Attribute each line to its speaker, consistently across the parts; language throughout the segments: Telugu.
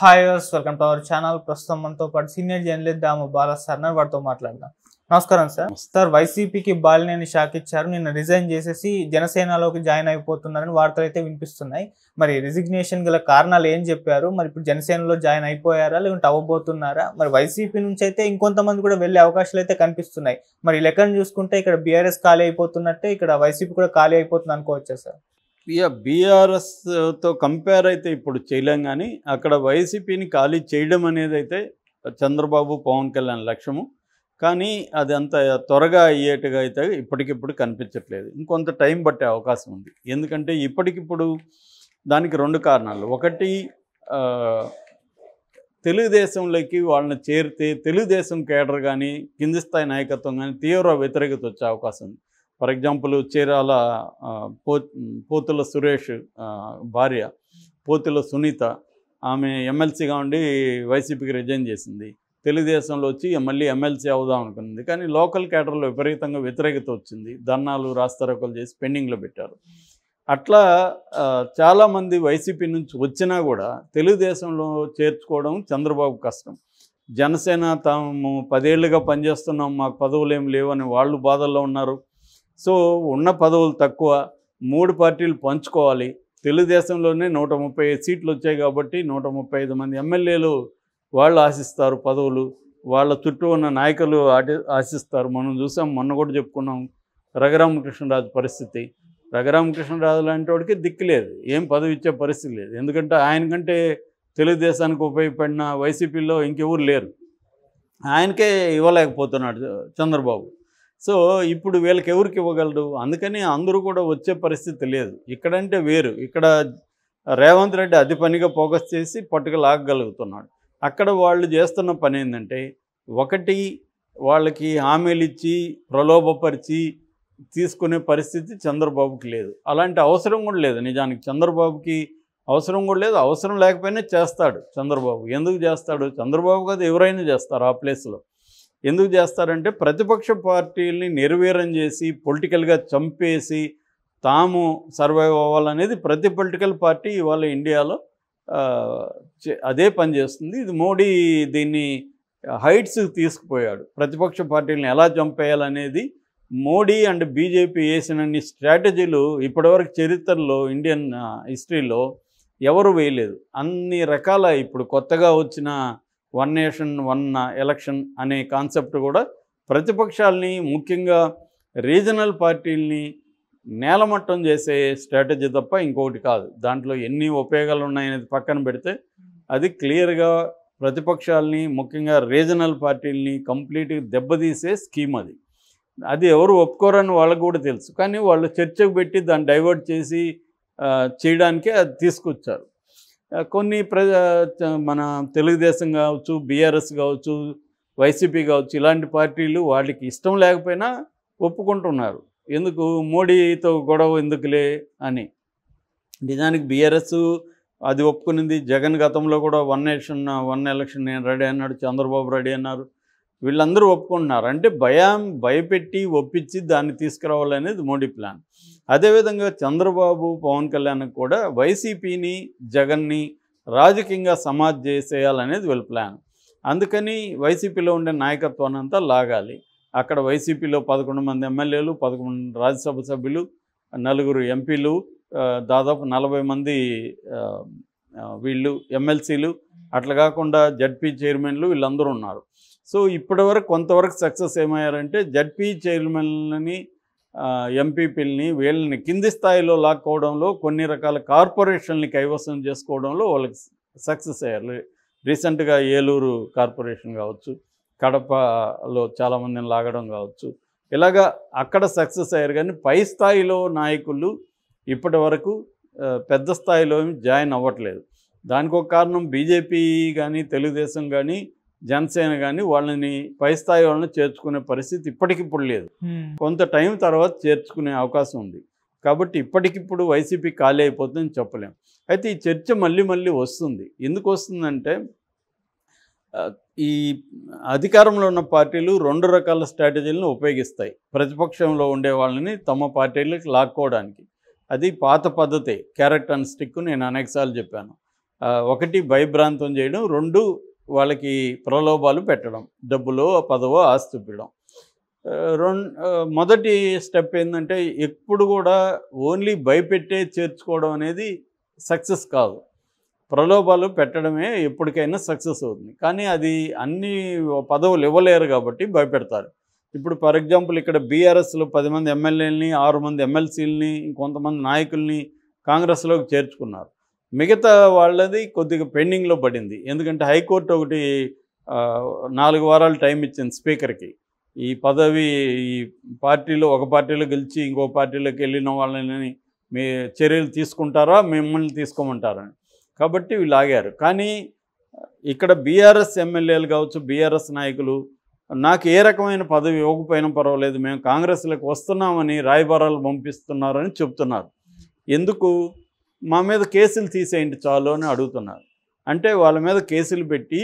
Speaker 1: hi welcome to our channel ప్రస్తుతం మనతో పాటు senior journalist Damu Bala sir వారితో మాట్లాడదాం నమస్కారం సార్ సార్ వైసీపీకి బాలినేని షాక్ ఇచ్చారు నిన్న రిజైన్ చేసేసి జనసేనలోకి జాయిన్ అయిపోతున్నారని వార్తలు అయితే వినిపిస్తున్నాయి మరి రిజిగ్నేషన్ గల కారణాలు ఏం చెప్పారు మరి ఇప్పుడు జనసేనలో జాయిన్ అయిపోయారా లేకుంటే అవ్వబోతున్నారా మరి వైసీపీ నుంచి అయితే ఇంకొంతమంది కూడా వెళ్ళే అవకాశాలు అయితే కనిపిస్తున్నాయి మరి లెక్కను చూసుకుంటే ఇక్కడ బీఆర్ఎస్ ఖాళీ అయిపోతున్నట్టే ఇక్కడ వైసీపీ కూడా ఖాళీ అయిపోతుంది అనుకోవచ్చా సార్ ఇక బీఆర్ఎస్తో కంపేర్ అయితే ఇప్పుడు చేయలేం కానీ అక్కడ వైసీపీని ఖాళీ చేయడం అనేది అయితే చంద్రబాబు పవన్ కళ్యాణ్ లక్ష్యము కానీ అది అంత త్వరగా అయ్యేట్టుగా అయితే ఇప్పటికిప్పుడు కనిపించట్లేదు ఇంకొంత టైం పట్టే అవకాశం ఉంది ఎందుకంటే ఇప్పటికిప్పుడు దానికి రెండు కారణాలు ఒకటి తెలుగుదేశంలోకి వాళ్ళని చేరితే తెలుగుదేశం కేడర్ కానీ కింది స్థాయి నాయకత్వం కానీ తీవ్ర వ్యతిరేకత వచ్చే అవకాశం ఉంది ఫర్ ఎగ్జాంపుల్ చీరాల పో పోతుల సురేష్ భార్య పోతుల సునీత ఆమె ఎమ్మెల్సీగా ఉండి వైసీపీకి రిజైన్ చేసింది తెలుగుదేశంలో వచ్చి మళ్ళీ ఎమ్మెల్సీ అవుదాం అనుకుంది కానీ లోకల్ కేటర్లో విపరీతంగా వ్యతిరేకత వచ్చింది ధర్నాలు రాస్తారోకలు చేసి పెండింగ్లో పెట్టారు అట్లా చాలామంది వైసీపీ నుంచి వచ్చినా కూడా తెలుగుదేశంలో చేర్చుకోవడం చంద్రబాబు కష్టం జనసేన తాము పదేళ్లుగా పనిచేస్తున్నాం మాకు పదవులు ఏం లేవని వాళ్ళు బాధల్లో ఉన్నారు సో ఉన్న పదవులు తక్కువ మూడు పార్టీలు పంచుకోవాలి తెలుగుదేశంలోనే నూట ముప్పై సీట్లు వచ్చాయి కాబట్టి నూట ముప్పై ఐదు మంది ఎమ్మెల్యేలు వాళ్ళు ఆశిస్తారు పదవులు వాళ్ళ చుట్టూ ఉన్న నాయకులు ఆశిస్తారు మనం చూసాం మొన్న కూడా చెప్పుకున్నాం రఘురామకృష్ణరాజు పరిస్థితి రఘురామకృష్ణరాజు లాంటి వాడికి దిక్కు లేదు ఏం పదవి ఇచ్చే పరిస్థితి లేదు ఎందుకంటే ఆయన కంటే తెలుగుదేశానికి ఉపయోగపడిన వైసీపీలో ఇంకెవరు లేరు ఆయనకే ఇవ్వలేకపోతున్నాడు చంద్రబాబు సో ఇప్పుడు వీళ్ళకి ఎవరికి ఇవ్వగలరు అందుకని అందరూ కూడా వచ్చే పరిస్థితి లేదు ఇక్కడంటే వేరు ఇక్కడ రేవంత్ రెడ్డి అది పనిగా ఫోకస్ చేసి పట్టుకు లాగగలుగుతున్నాడు అక్కడ వాళ్ళు చేస్తున్న పని ఏంటంటే ఒకటి వాళ్ళకి హామీలు ఇచ్చి ప్రలోభపరిచి తీసుకునే పరిస్థితి చంద్రబాబుకి లేదు అలాంటి అవసరం కూడా లేదు నిజానికి చంద్రబాబుకి అవసరం కూడా లేదు అవసరం లేకపోయినా చేస్తాడు చంద్రబాబు ఎందుకు చేస్తాడు చంద్రబాబు కదా ఎవరైనా చేస్తారు ఆ ప్లేస్లో ఎందుకు చేస్తారంటే ప్రతిపక్ష పార్టీల్ని నిర్వీర్యం చేసి పొలిటికల్గా చంపేసి తాము సర్వైవ్ అవ్వాలనేది ప్రతి పొలిటికల్ పార్టీ ఇవాళ ఇండియాలో అదే పనిచేస్తుంది ఇది మోడీ దీన్ని హైట్స్ తీసుకుపోయాడు ప్రతిపక్ష పార్టీలను ఎలా చంపేయాలనేది మోడీ అండ్ బీజేపీ వేసినన్ని స్ట్రాటజీలు ఇప్పటివరకు చరిత్రలో ఇండియన్ హిస్టరీలో ఎవరు వేయలేదు అన్ని రకాల ఇప్పుడు కొత్తగా వచ్చిన వన్ నేషన్ వన్ ఎలక్షన్ అనే కాన్సెప్ట్ కూడా ప్రతిపక్షాలని ముఖ్యంగా రీజనల్ పార్టీల్ని నేలమట్టం చేసే స్ట్రాటజీ తప్ప ఇంకొకటి కాదు దాంట్లో ఎన్ని ఉపయోగాలు ఉన్నాయనేది పక్కన పెడితే అది క్లియర్గా ప్రతిపక్షాలని ముఖ్యంగా రీజనల్ పార్టీలని కంప్లీట్గా దెబ్బతీసే స్కీమ్ అది అది ఎవరు ఒప్పుకోరని వాళ్ళకు కూడా తెలుసు కానీ వాళ్ళు చర్చకు పెట్టి దాన్ని డైవర్ట్ చేసి చేయడానికే అది తీసుకొచ్చారు కొన్ని ప్ర మన తెలుగుదేశం కావచ్చు బీఆర్ఎస్ కావచ్చు వైసీపీ కావచ్చు ఇలాంటి పార్టీలు వాళ్ళకి ఇష్టం లేకపోయినా ఒప్పుకుంటున్నారు ఎందుకు మోడీతో గొడవ ఎందుకులే అని నిజానికి బీఆర్ఎస్ అది ఒప్పుకునింది జగన్ గతంలో కూడా వన్ నేషన్ వన్ ఎలక్షన్ నేను రెడీ అన్నాడు చంద్రబాబు రెడీ అన్నారు వీళ్ళందరూ ఒప్పుకుంటున్నారు అంటే భయం భయపెట్టి ఒప్పించి దాన్ని తీసుకురావాలనేది మోడీ ప్లాన్ అదేవిధంగా చంద్రబాబు పవన్ కళ్యాణ్ కూడా వైసీపీని జగన్ని రాజకీయంగా సమాజ్ చేసేయాలనేది వీళ్ళ ప్లాన్ అందుకని వైసీపీలో ఉండే నాయకత్వాన్ని అంతా లాగాలి అక్కడ వైసీపీలో పదకొండు మంది ఎమ్మెల్యేలు పదకొండు రాజ్యసభ సభ్యులు నలుగురు ఎంపీలు దాదాపు నలభై మంది వీళ్ళు ఎమ్మెల్సీలు అట్లా కాకుండా జడ్పీ చైర్మన్లు వీళ్ళందరూ ఉన్నారు సో ఇప్పటివరకు కొంతవరకు సక్సెస్ ఏమయ్యారంటే జడ్పీ చైర్మన్లని ఎంపీపీలని వీళ్ళని కింది స్థాయిలో లాక్కోవడంలో కొన్ని రకాల కార్పొరేషన్ని కైవసం చేసుకోవడంలో వాళ్ళకి సక్సెస్ అయ్యారు రీసెంట్గా ఏలూరు కార్పొరేషన్ కావచ్చు కడపలో చాలామందిని లాగడం కావచ్చు ఇలాగా అక్కడ సక్సెస్ అయ్యారు కానీ పై స్థాయిలో నాయకులు ఇప్పటి వరకు పెద్ద స్థాయిలో జాయిన్ అవ్వట్లేదు దానికి ఒక కారణం బీజేపీ కానీ తెలుగుదేశం కానీ జనసేన కానీ వాళ్ళని పై స్థాయి వాళ్ళని చేర్చుకునే పరిస్థితి ఇప్పటికిప్పుడు లేదు కొంత టైం తర్వాత చేర్చుకునే అవకాశం ఉంది కాబట్టి ఇప్పటికిప్పుడు వైసీపీ ఖాళీ అయిపోతుందని చెప్పలేం అయితే ఈ చర్చ మళ్ళీ మళ్ళీ వస్తుంది ఎందుకు వస్తుందంటే ఈ అధికారంలో ఉన్న పార్టీలు రెండు రకాల స్ట్రాటజీలను ఉపయోగిస్తాయి ప్రతిపక్షంలో ఉండే వాళ్ళని తమ పార్టీలకు లాక్కోవడానికి అది పాత పద్ధతే క్యారెక్టర్ అండ్ స్టిక్ నేను అనేకసార్లు చెప్పాను ఒకటి భయభ్రాంతం చేయడం రెండు వాళ్ళకి ప్రలోభాలు పెట్టడం డబ్బులో పదవో ఆస్తి ఇవ్వడం రెండు మొదటి స్టెప్ ఏంటంటే ఎప్పుడు కూడా ఓన్లీ భయపెట్టే చేర్చుకోవడం అనేది సక్సెస్ కాదు ప్రలోభాలు పెట్టడమే ఎప్పటికైనా సక్సెస్ అవుతుంది కానీ అది అన్ని పదవులు ఇవ్వలేరు కాబట్టి భయపెడతారు ఇప్పుడు ఫర్ ఎగ్జాంపుల్ ఇక్కడ బీఆర్ఎస్లో పది మంది ఎమ్మెల్యేలని ఆరు మంది ఎమ్మెల్సీలని ఇంకొంతమంది నాయకుల్ని కాంగ్రెస్లోకి చేర్చుకున్నారు మిగతా వాళ్ళది కొద్దిగా పెండింగ్లో పడింది ఎందుకంటే హైకోర్టు ఒకటి నాలుగు వారాలు టైం ఇచ్చింది స్పీకర్కి ఈ పదవి ఈ పార్టీలో ఒక పార్టీలో గెలిచి ఇంకో పార్టీలోకి వెళ్ళిన వాళ్ళని మీ చర్యలు తీసుకుంటారా మిమ్మల్ని తీసుకోమంటారని కాబట్టి వీళ్ళు కానీ ఇక్కడ బీఆర్ఎస్ ఎమ్మెల్యేలు కావచ్చు బీఆర్ఎస్ నాయకులు నాకు ఏ రకమైన పదవి ఇవ్వకపోయినా పర్వాలేదు మేము కాంగ్రెస్లోకి వస్తున్నామని రాయబారాలు పంపిస్తున్నారని చెప్తున్నారు ఎందుకు మా మీద కేసులు తీసేయండి చాలు అని అడుగుతున్నారు అంటే వాళ్ళ మీద కేసులు పెట్టి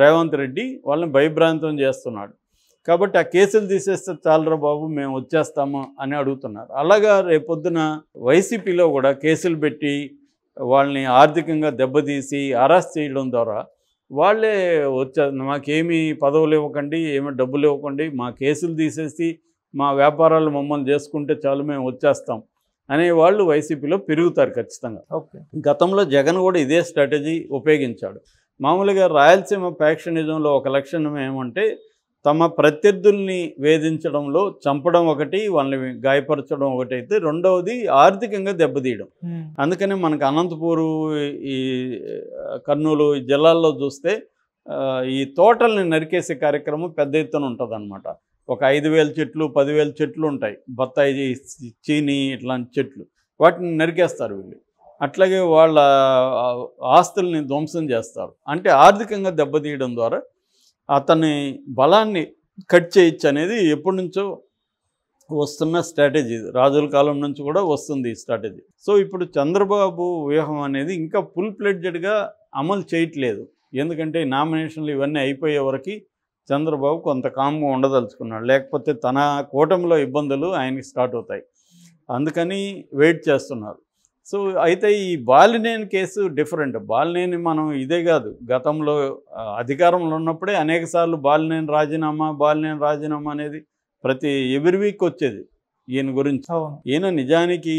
Speaker 1: రేవంత్ రెడ్డి వాళ్ళని భయభ్రాంతం చేస్తున్నాడు కాబట్టి ఆ కేసులు తీసేస్తే చాలరా బాబు మేము వచ్చేస్తాము అని అడుగుతున్నారు అలాగా రేపొద్దున వైసీపీలో కూడా కేసులు పెట్టి వాళ్ళని ఆర్థికంగా దెబ్బతీసి అరెస్ట్ చేయడం ద్వారా వాళ్ళే వచ్చే మాకేమీ పదవులు ఇవ్వకండి ఏమి డబ్బులు ఇవ్వకండి మా కేసులు తీసేసి మా వ్యాపారాలు మమ్మల్ని చేసుకుంటే చాలు మేము వచ్చేస్తాం అనేవాళ్ళు వైసీపీలో పెరుగుతారు ఖచ్చితంగా గతంలో జగన్ కూడా ఇదే స్ట్రాటజీ ఉపయోగించాడు మామూలుగా రాయలసీమ ప్యాక్షనిజంలో ఒక లక్షణం ఏమంటే తమ ప్రత్యర్థుల్ని వేధించడంలో చంపడం ఒకటి వాళ్ళని గాయపరచడం ఒకటి అయితే రెండవది ఆర్థికంగా దెబ్బతీయడం అందుకనే మనకు అనంతపూరు ఈ కర్నూలు జిల్లాల్లో చూస్తే ఈ తోటల్ని నరికేసే కార్యక్రమం పెద్ద ఎత్తున ఉంటుంది ఒక ఐదు వేల చెట్లు పదివేల చెట్లు ఉంటాయి బత్తాయి చీని ఇట్లాంటి చెట్లు వాటిని నరికేస్తారు వీళ్ళు అట్లాగే వాళ్ళ ఆస్తుల్ని ధ్వంసం చేస్తారు అంటే ఆర్థికంగా దెబ్బతీయడం ద్వారా అతని బలాన్ని కట్ చేయొచ్చు అనేది ఎప్పటి నుంచో వస్తున్న స్ట్రాటజీ రాజుల కాలం నుంచి కూడా వస్తుంది ఈ స్ట్రాటజీ సో ఇప్పుడు చంద్రబాబు వ్యూహం అనేది ఇంకా ఫుల్ ప్లెడ్జెడ్గా అమలు చేయట్లేదు ఎందుకంటే నామినేషన్లు ఇవన్నీ అయిపోయే వరకు చంద్రబాబు కొంత కామ్గా ఉండదలుచుకున్నాడు లేకపోతే తన కూటమిలో ఇబ్బందులు ఆయనకి స్టార్ట్ అవుతాయి అందుకని వెయిట్ చేస్తున్నారు సో అయితే ఈ బాలినేని కేసు డిఫరెంట్ బాలినేని మనం ఇదే కాదు గతంలో అధికారంలో ఉన్నప్పుడే అనేక సార్లు బాలినేని రాజీనామా బాలినేని రాజీనామా అనేది ప్రతి ఎవ్రీ వీక్ వచ్చేది ఈయన గురించి ఈయన నిజానికి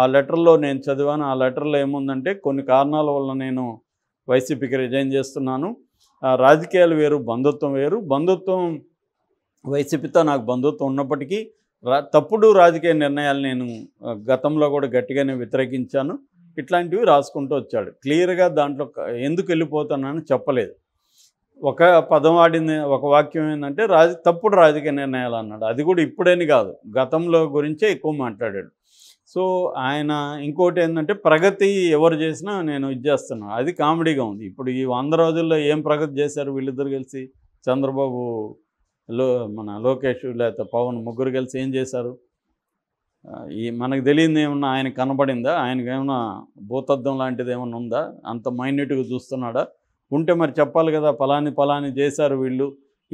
Speaker 1: ఆ లెటర్లో నేను చదివాను ఆ లెటర్లో ఏముందంటే కొన్ని కారణాల వల్ల నేను వైసీపీకి రిజైన్ చేస్తున్నాను రాజకీయాలు వేరు బంధుత్వం వేరు బంధుత్వం వైసీపీతో నాకు బంధుత్వం ఉన్నప్పటికీ తప్పుడు రాజకీయ నిర్ణయాలు నేను గతంలో కూడా గట్టిగానే వ్యతిరేకించాను ఇట్లాంటివి రాసుకుంటూ వచ్చాడు క్లియర్గా దాంట్లో ఎందుకు వెళ్ళిపోతానని చెప్పలేదు ఒక పదం ఆడింది ఒక వాక్యం ఏంటంటే రాజ తప్పుడు రాజకీయ నిర్ణయాలు అన్నాడు అది కూడా ఇప్పుడేని కాదు గతంలో గురించే ఎక్కువ మాట్లాడాడు సో ఆయన ఇంకోటి ఏంటంటే ప్రగతి ఎవరు చేసినా నేను ఇది చేస్తున్నాను అది కామెడీగా ఉంది ఇప్పుడు ఈ వంద రోజుల్లో ఏం ప్రగతి చేశారు వీళ్ళిద్దరు కలిసి చంద్రబాబు లో మన లోకేష్ లేకపోతే పవన్ ముగ్గురు కలిసి ఏం చేశారు ఈ మనకు తెలియదు ఏమన్నా ఆయన కనబడిందా ఆయనకి ఏమన్నా భూతద్దం లాంటిది ఏమన్నా ఉందా అంత మైన్యూట్గా చూస్తున్నాడా ఉంటే మరి చెప్పాలి కదా పలాని పలాని చేశారు వీళ్ళు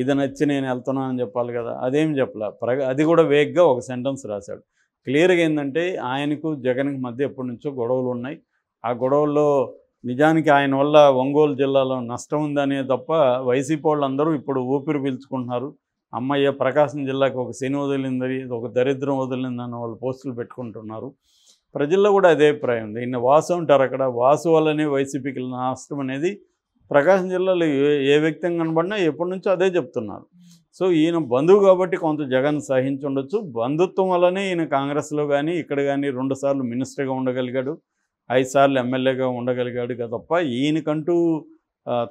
Speaker 1: ఇది నచ్చి నేను వెళ్తున్నానని చెప్పాలి కదా అదేం చెప్పలే ప్రగ అది కూడా వేగ్గా ఒక సెంటెన్స్ రాశాడు క్లియర్గా ఏంటంటే ఆయనకు జగన్కి మధ్య ఎప్పటి నుంచో గొడవలు ఉన్నాయి ఆ గొడవల్లో నిజానికి ఆయన వల్ల ఒంగోలు జిల్లాలో నష్టం ఉందనే తప్ప వైసీపీ వాళ్ళందరూ ఇప్పుడు ఊపిరి పీల్చుకుంటున్నారు అమ్మయ్య ప్రకాశం జిల్లాకు ఒక శని వదిలిందని ఒక దరిద్రం వదిలిందని వాళ్ళు పోస్టులు పెట్టుకుంటున్నారు ప్రజల్లో కూడా అదే అభిప్రాయం ఉంది నిన్న వాసు ఉంటారు అక్కడ వాసు వల్లనే వైసీపీకి నష్టం అనేది ప్రకాశం జిల్లాలో ఏ వ్యక్తిని కనబడినా ఎప్పటి నుంచో అదే చెప్తున్నారు సో ఈయన బంధువు కాబట్టి కొంత జగన్ సహించుండొచ్చు బంధుత్వం వల్లనే ఈయన కాంగ్రెస్లో కానీ ఇక్కడ కానీ రెండుసార్లు మినిస్టర్గా ఉండగలిగాడు ఐదుసార్లు ఎమ్మెల్యేగా ఉండగలిగాడు తప్ప ఈయనకంటూ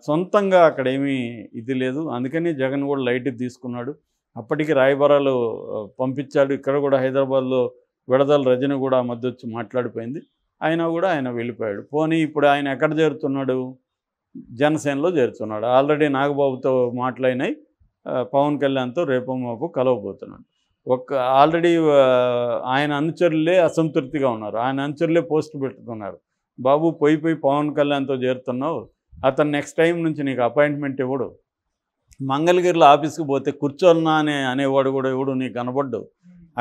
Speaker 1: సొంతంగా అక్కడ ఏమీ ఇది లేదు అందుకని జగన్ కూడా లైట్ తీసుకున్నాడు అప్పటికి రాయబరాలు పంపించాడు ఇక్కడ కూడా హైదరాబాద్లో విడదల రజని కూడా మధ్య వచ్చి మాట్లాడిపోయింది ఆయన కూడా ఆయన వెళ్ళిపోయాడు పోనీ ఇప్పుడు ఆయన ఎక్కడ చేరుతున్నాడు జనసేనలో చేరుతున్నాడు ఆల్రెడీ నాగబాబుతో మాట్లాడినాయి పవన్ కళ్యాణ్తో రేపు మాకు కలవబోతున్నాడు ఒక ఆల్రెడీ ఆయన అనుచరులే అసంతృప్తిగా ఉన్నారు ఆయన అనుచరులే పోస్ట్ పెట్టుతున్నారు బాబు పోయి పోయి పవన్ కళ్యాణ్తో చేరుతున్నావు అతను నెక్స్ట్ టైం నుంచి నీకు అపాయింట్మెంట్ ఇవ్వడు మంగళగిరిలో ఆఫీస్కి పోతే కూర్చోన్నా అనే అనేవాడు కూడా ఎవడు నీకు కనబడ్డు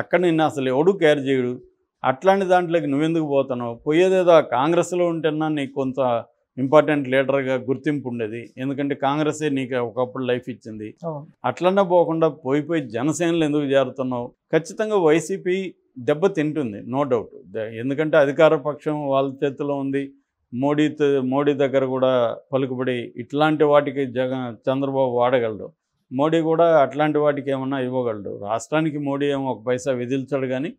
Speaker 1: అక్కడ నిన్ను అసలు ఎవడు కేర్ చేయడు అట్లాంటి దాంట్లోకి నువ్వెందుకు పోతున్నావు పోయేదేదో కాంగ్రెస్లో ఉంటున్నా నీకు కొంత ఇంపార్టెంట్ లీడర్గా గుర్తింపు ఉండేది ఎందుకంటే కాంగ్రెసే నీకు ఒకప్పుడు లైఫ్ ఇచ్చింది అట్లనే పోకుండా పోయి పోయి జనసేనలు ఎందుకు చేరుతున్నావు ఖచ్చితంగా వైసీపీ దెబ్బ తింటుంది నో డౌట్ ఎందుకంటే అధికార పక్షం వాళ్ళ చేతిలో ఉంది మోడీ మోడీ దగ్గర కూడా పలుకుబడి ఇట్లాంటి వాటికి జగన్ చంద్రబాబు వాడగలడు మోడీ కూడా అట్లాంటి వాటికి ఏమన్నా ఇవ్వగలడు రాష్ట్రానికి మోడీ ఏమో ఒక పైసా విధిల్చాడు కానీ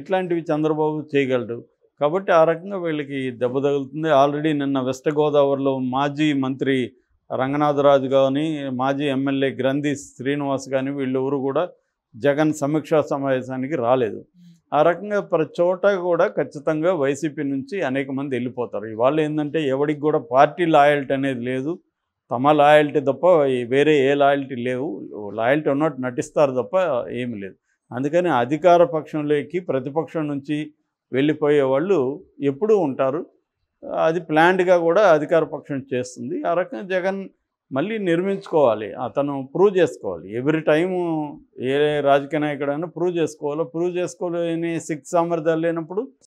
Speaker 1: ఇట్లాంటివి చంద్రబాబు చేయగలడు కాబట్టి ఆ రకంగా వీళ్ళకి దెబ్బ తగులుతుంది ఆల్రెడీ నిన్న వెస్ట్ గోదావరిలో మాజీ మంత్రి రంగనాథరాజు కానీ మాజీ ఎమ్మెల్యే గ్రంథి శ్రీనివాస్ కానీ వీళ్ళెవరు కూడా జగన్ సమీక్షా సమావేశానికి రాలేదు ఆ రకంగా ప్రతి చోట కూడా ఖచ్చితంగా వైసీపీ నుంచి అనేక మంది వెళ్ళిపోతారు ఇవాళ ఏంటంటే ఎవరికి కూడా పార్టీ లాయల్టీ అనేది లేదు తమ లాయల్టీ తప్ప వేరే ఏ లాయల్టీ లేవు లాయల్టీ ఉన్నట్టు నటిస్తారు తప్ప ఏమి లేదు అందుకని అధికార పక్షంలోకి ప్రతిపక్షం నుంచి వెళ్ళిపోయే వాళ్ళు ఎప్పుడూ ఉంటారు అది ప్లాండ్గా కూడా అధికార పక్షం చేస్తుంది ఆ రకంగా జగన్ మళ్ళీ నిర్మించుకోవాలి అతను ప్రూవ్ చేసుకోవాలి ఎవ్రీ టైము ఏ రాజకీయ నాయకుడైనా ప్రూవ్ చేసుకోవాలో ప్రూవ్ చేసుకోలేని సిక్స్ సామర్థ్యాలు లేనప్పుడు